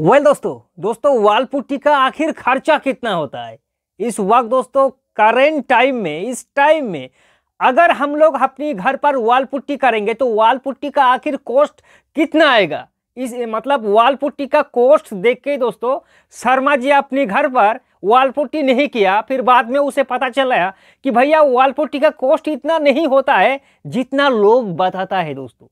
well well, दोस्तों दोस्तों वाल पुट्टी का आखिर खर्चा कितना होता है इस वक्त दोस्तों करेंट टाइम में इस टाइम में अगर हम लोग अपनी घर पर वाल पुट्टी करेंगे तो वाल पुट्टी का आखिर कॉस्ट कितना आएगा इस मतलब वाल पुट्टी का कॉस्ट देख के दोस्तों शर्मा जी अपने घर पर वाल पुट्टी नहीं किया फिर बाद में उसे पता चला कि भैया वाल पुट्टी का कॉस्ट इतना नहीं होता है जितना लोग बताता है दोस्तों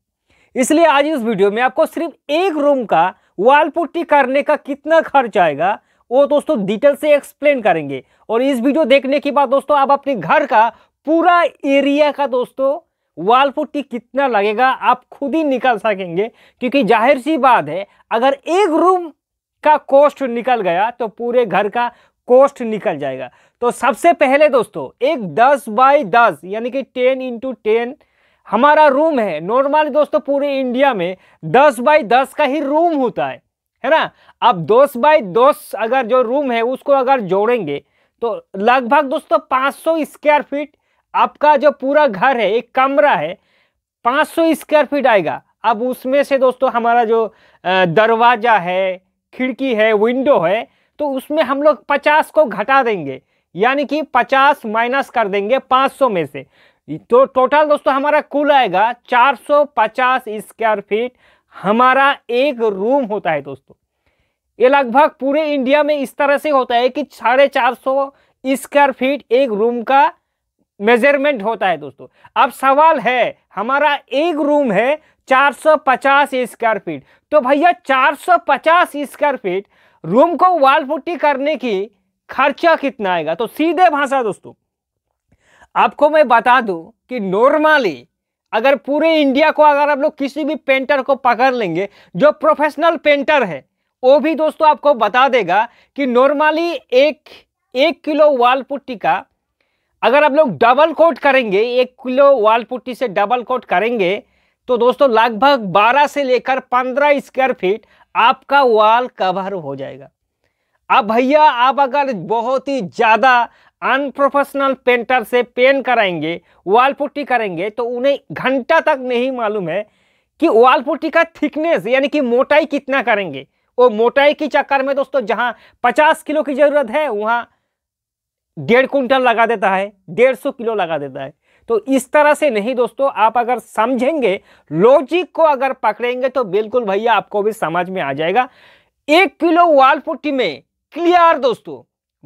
इसलिए आज इस वीडियो में आपको सिर्फ एक रूम का वाल पुट्टी करने का कितना खर्च आएगा वो दोस्तों डिटेल से एक्सप्लेन करेंगे और इस वीडियो देखने के बाद दोस्तों आप अपने घर का पूरा एरिया का दोस्तों वाल पुट्टी कितना लगेगा आप खुद ही निकाल सकेंगे क्योंकि जाहिर सी बात है अगर एक रूम का कॉस्ट निकल गया तो पूरे घर का कॉस्ट निकल जाएगा तो सबसे पहले दोस्तों एक 10 बाय 10 यानी कि 10 इंटू टेन हमारा रूम है नॉर्मली दोस्तों पूरे इंडिया में दस बाई दस का ही रूम होता है है ना अब दस बाई दस अगर जो रूम है उसको अगर जोड़ेंगे तो लगभग दोस्तों 500 स्क्वायर फीट आपका जो पूरा घर है एक कमरा है 500 स्क्वायर फीट आएगा अब उसमें से दोस्तों हमारा जो दरवाज़ा है खिड़की है विंडो है तो उसमें हम लोग पचास को घटा देंगे यानी कि 50 माइनस कर देंगे 500 में से तो टोटल दोस्तों हमारा कुल आएगा 450 स्क्वायर फीट हमारा एक रूम होता है दोस्तों ये लगभग पूरे इंडिया में इस तरह से होता है कि साढ़े चार सौ स्क्वायर फीट एक रूम का मेजरमेंट होता है दोस्तों अब सवाल है हमारा एक रूम है 450 स्क्वायर फीट तो भैया 450 स्क्वायर फीट रूम को वाल पुट्टी करने की खर्चा कितना आएगा तो सीधे भाषा दोस्तों आपको मैं बता दूं कि नॉर्मली अगर पूरे इंडिया को अगर आप लोग किसी भी पेंटर को पकड़ लेंगे जो प्रोफेशनल पेंटर है वो भी दोस्तों आपको बता देगा कि नॉर्मली एक एक किलो वाल पुट्टी का अगर आप लोग डबल कोट करेंगे एक किलो वाल पुट्टी से डबल कोट करेंगे तो दोस्तों लगभग 12 से लेकर 15 स्क्वायर फीट आपका वाल कवर हो जाएगा अब भैया आप अगर बहुत ही ज़्यादा अनप्रोफेशनल पेंटर से पेंट कराएंगे वाल पुट्टी करेंगे तो उन्हें घंटा तक नहीं मालूम है कि वाल पुट्टी का थिकनेस यानी कि मोटाई कितना करेंगे वो मोटाई के चक्कर में दोस्तों जहां पचास किलो की ज़रूरत है वहां डेढ़ कुंटल लगा देता है डेढ़ सौ किलो लगा देता है तो इस तरह से नहीं दोस्तों आप अगर समझेंगे लॉजिक को अगर पकड़ेंगे तो बिल्कुल भैया आपको भी समझ में आ जाएगा एक किलो वाल पुट्टी में क्लियर दोस्तों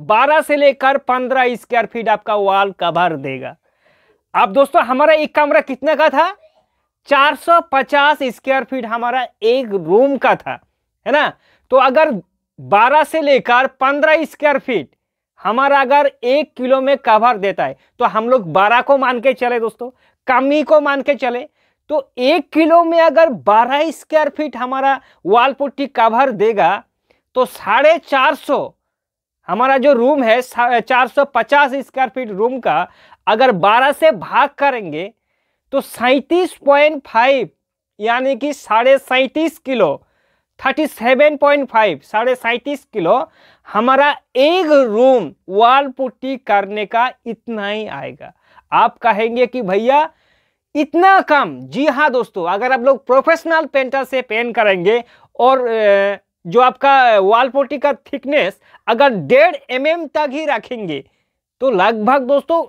12 से लेकर 15 स्क्वायर फीट आपका वॉल कवर देगा अब दोस्तों हमारा एक कमरा कितने का था 450 स्क्वायर फीट हमारा एक रूम का था है ना तो अगर 12 से लेकर 15 स्क्वायर फीट हमारा अगर एक किलो में कवर देता है तो हम लोग 12 को मान के चले दोस्तों कमी को मान के चले तो एक किलो में अगर 12 स्क्वायर फीट हमारा वाल पुट्टी कवर देगा तो साढ़े चार सौ हमारा जो रूम है 450 स्क्वायर फीट रूम का अगर 12 से भाग करेंगे तो सैंतीस पॉइंट फाइव यानी कि साढ़े सैंतीस kilo thirty seven point five साढ़े सैंतीस किलो हमारा एक रूम वाल पुट्टी करने का इतना ही आएगा आप कहेंगे कि भैया इतना कम जी हाँ दोस्तों अगर आप लोग प्रोफेशनल पेंटर से पेंट करेंगे और जो आपका वॉल पोटी का थिकनेस अगर डेढ़ एम mm तक ही रखेंगे तो लगभग दोस्तों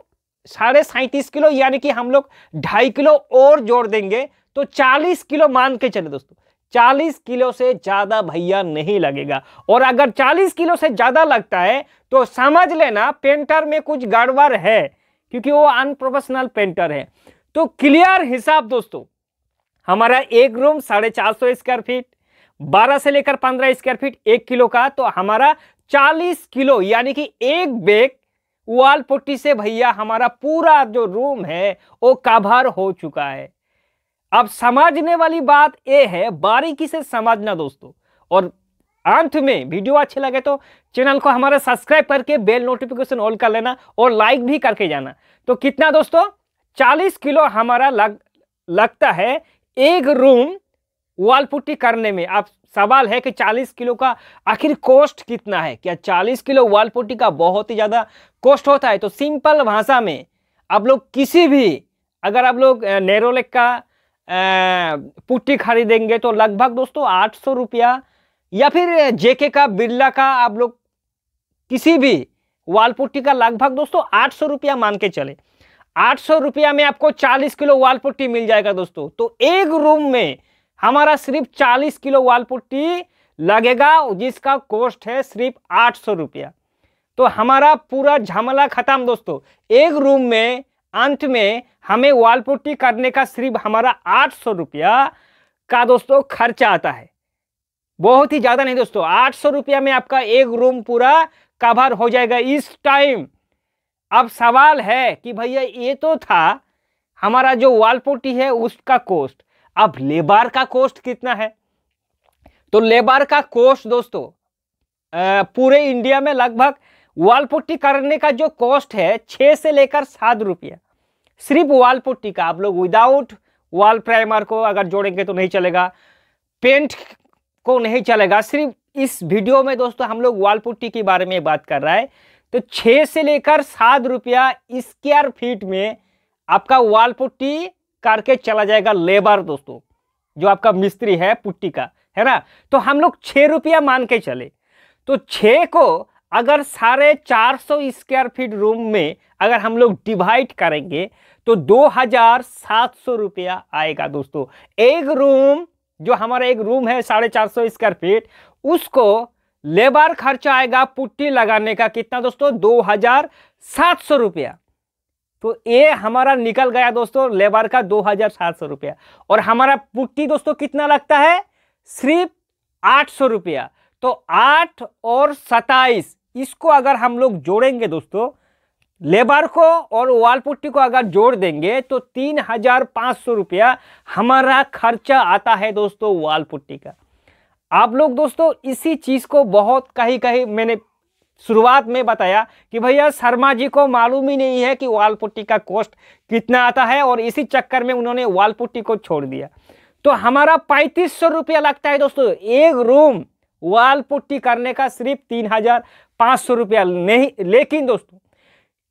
साढ़े सैंतीस किलो यानी कि हम लोग ढाई किलो और जोड़ देंगे तो चालीस किलो मान के चले दोस्तों चालीस किलो से ज़्यादा भैया नहीं लगेगा और अगर चालीस किलो से ज़्यादा लगता है तो समझ लेना पेंटर में कुछ गड़बड़ है क्योंकि वो अनप्रोफेशनल पेंटर है तो क्लियर हिसाब दोस्तों हमारा एक रूम साढ़े चार सौ स्क्वायर फीट 12 से लेकर 15 स्क्वायर फीट एक किलो का तो हमारा 40 किलो यानी कि एक बैग वाल पुट्टी से भैया हमारा पूरा जो रूम है वो कवर हो चुका है अब समझने वाली बात ये है बारीकी से समझना दोस्तों और अंत में वीडियो अच्छे लगे तो चैनल को हमारा सब्सक्राइब करके बेल नोटिफिकेशन ऑल कर लेना और लाइक भी करके जाना तो कितना दोस्तों 40 किलो हमारा लग लगता है एक रूम वाल पुट्टी करने में आप सवाल है कि 40 किलो का आखिर कॉस्ट कितना है क्या 40 किलो वाल पुट्टी का बहुत ही ज़्यादा कॉस्ट होता है तो सिंपल भाषा में आप लोग किसी भी अगर आप लोग नेरोलेक का पुट्टी खरीदेंगे तो लगभग दोस्तों आठ सौ रुपया या फिर जेके का बिरला का आप लोग किसी भी वाल पुट्टी का लगभग दोस्तों आठ सौ रुपया मान के चले आठ सौ रुपया में आपको चालीस किलो वाल पुट्टी मिल जाएगा दोस्तों तो एक रूम में हमारा सिर्फ चालीस किलो वाल पुट्टी लगेगा जिसका कॉस्ट है सिर्फ आठ सौ रुपया तो हमारा पूरा झमला खत्म दोस्तों एक रूम में अंत में हमें वाल पुट्टी करने का सिर्फ हमारा आठ सौ रुपया का दोस्तों खर्चा आता है बहुत ही ज़्यादा नहीं दोस्तों आठ सौ रुपया में आपका एक रूम पूरा कवर हो जाएगा इस टाइम अब सवाल है कि भैया ये तो था हमारा जो वाल पुट्टी है उसका कॉस्ट अब लेबर का कोस्ट कितना है तो लेबर का कोस्ट दोस्तों पूरे इंडिया में लगभग वाल पुट्टी करने का जो कॉस्ट है छः से लेकर सात रुपया सिर्फ वाल पुट्टी का आप लोग विदाउट वाल प्राइमर को अगर जोड़ेंगे तो नहीं चलेगा पेंट को नहीं चलेगा सिर्फ इस वीडियो में दोस्तों हम लोग वाल पुट्टी के बारे में बात कर रहा है तो छः से लेकर सात रुपया स्क्वायर फीट में आपका वाल पुट्टी करके चला जाएगा लेबर दोस्तों जो आपका मिस्त्री है पुट्टी का है ना तो हम लोग छः रुपया मान के चले तो छः को अगर साढ़े चार सौ स्क्वायर फीट रूम में अगर हम लोग डिवाइड करेंगे तो दो हजार सात सौ रुपया आएगा दोस्तों एक रूम जो हमारा एक रूम है साढ़े चार सौ स्क्वायर फीट उसको लेबर खर्चा आएगा पुट्टी लगाने का कितना दोस्तों दो हजार सात सौ रुपया तो ये हमारा निकल गया दोस्तों लेबर का दो हजार सात सौ रुपया और हमारा पुट्टी दोस्तों कितना लगता है सिर्फ आठ सौ रुपया तो आठ और सताइस इसको अगर हम लोग जोड़ेंगे दोस्तों लेबर को और वाल पुट्टी को अगर जोड़ देंगे तो तीन हजार पाँच सौ रुपया हमारा खर्चा आता है दोस्तों वाल पुट्टी का आप लोग दोस्तों इसी चीज़ को बहुत कहीं कहीं मैंने शुरुआत में बताया कि भैया शर्मा जी को मालूम ही नहीं है कि वाल पुट्टी का कॉस्ट कितना आता है और इसी चक्कर में उन्होंने वाल पुट्टी को छोड़ दिया तो हमारा पैंतीस सौ रुपया लगता है दोस्तों एक रूम वाल पुट्टी करने का सिर्फ तीन हज़ार पाँच सौ रुपया नहीं लेकिन दोस्तों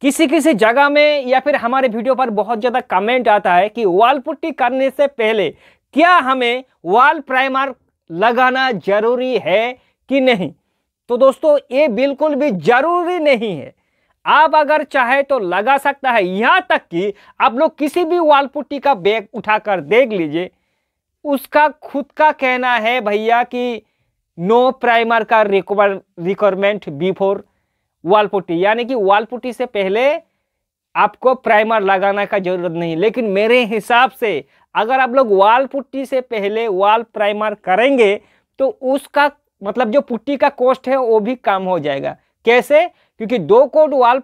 किसी किसी जगह में या फिर हमारे वीडियो पर बहुत ज़्यादा कमेंट आता है कि वाल पुट्टी करने से पहले क्या हमें वाल प्राइमर लगाना जरूरी है कि नहीं तो दोस्तों ये बिल्कुल भी जरूरी नहीं है आप अगर चाहे तो लगा सकता है यहाँ तक कि आप लोग किसी भी वाल पुट्टी का बैग उठाकर देख लीजिए उसका खुद का कहना है भैया कि नो प्राइमर का require requirement before wall putty यानी कि वाल पुट्टी से पहले आपको प्राइमर लगाना का जरूरत नहीं लेकिन मेरे हिसाब से अगर आप लोग वाल पुट्टी से पहले वाल प्राइमर करेंगे तो उसका मतलब जो पुट्टी का कॉस्ट है वो भी कम हो जाएगा कैसे क्योंकि दो कोड वाल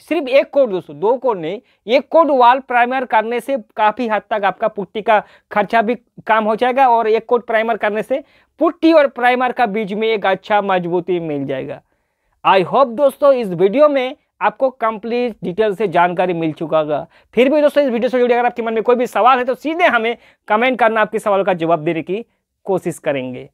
सिर्फ एक कोड दोस्तों दो कोड नहीं एक कोड वाल प्राइमर करने से काफ़ी हद तक आपका पुट्टी का खर्चा भी कम हो जाएगा और एक कोड प्राइमर करने से पुट्टी और प्राइमर का बीच में एक अच्छा मजबूती मिल जाएगा आई होप दोस्तों इस वीडियो में आपको कंप्लीट डिटेल से जानकारी मिल चुका होगा फिर भी दोस्तों इस वीडियो से जुड़े अगर आपके मन में कोई भी सवाल है तो सीधे हमें कमेंट करना आपके सवाल का जवाब देने की कोशिश करेंगे